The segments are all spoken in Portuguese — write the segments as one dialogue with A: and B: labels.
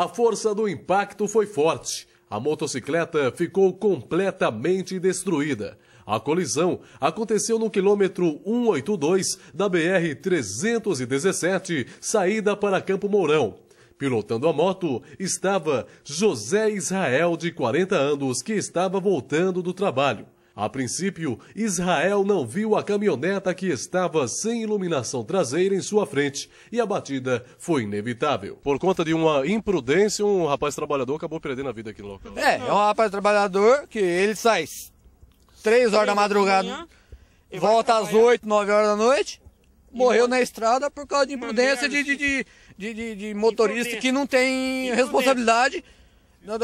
A: A força do impacto foi forte. A motocicleta ficou completamente destruída. A colisão aconteceu no quilômetro 182 da BR-317, saída para Campo Mourão. Pilotando a moto estava José Israel, de 40 anos, que estava voltando do trabalho. A princípio, Israel não viu a caminhoneta que estava sem iluminação traseira em sua frente e a batida foi inevitável. Por conta de uma imprudência, um rapaz trabalhador acabou perdendo a vida aqui no local.
B: É, é um rapaz trabalhador que ele sai 3 horas da madrugada, volta às 8, 9 horas da noite, morreu na estrada por causa de imprudência de, de, de, de, motorista que não tem responsabilidade do,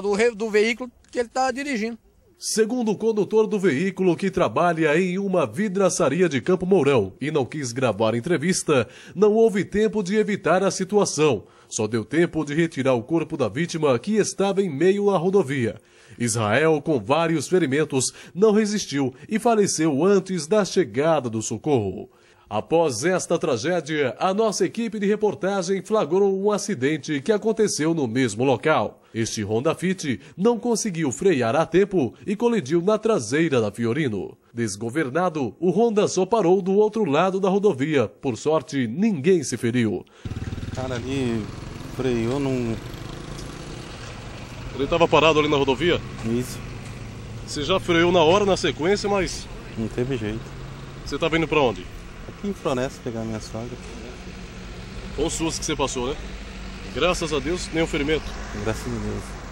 B: do, do veículo que ele está dirigindo.
A: Segundo o condutor do veículo que trabalha em uma vidraçaria de Campo Mourão e não quis gravar entrevista, não houve tempo de evitar a situação. Só deu tempo de retirar o corpo da vítima que estava em meio à rodovia. Israel, com vários ferimentos, não resistiu e faleceu antes da chegada do socorro. Após esta tragédia, a nossa equipe de reportagem flagrou um acidente que aconteceu no mesmo local. Este Honda Fit não conseguiu frear a tempo e colidiu na traseira da Fiorino. Desgovernado, o Honda só parou do outro lado da rodovia. Por sorte, ninguém se feriu. O cara ali freou num. Ele estava parado ali na rodovia? Isso. Você já freou na hora, na sequência, mas. Não teve jeito. Você está vindo para onde? aqui em Floresta pegar minha sogra. Com suas que você passou, né? Graças a Deus, nenhum ferimento. Graças a Deus.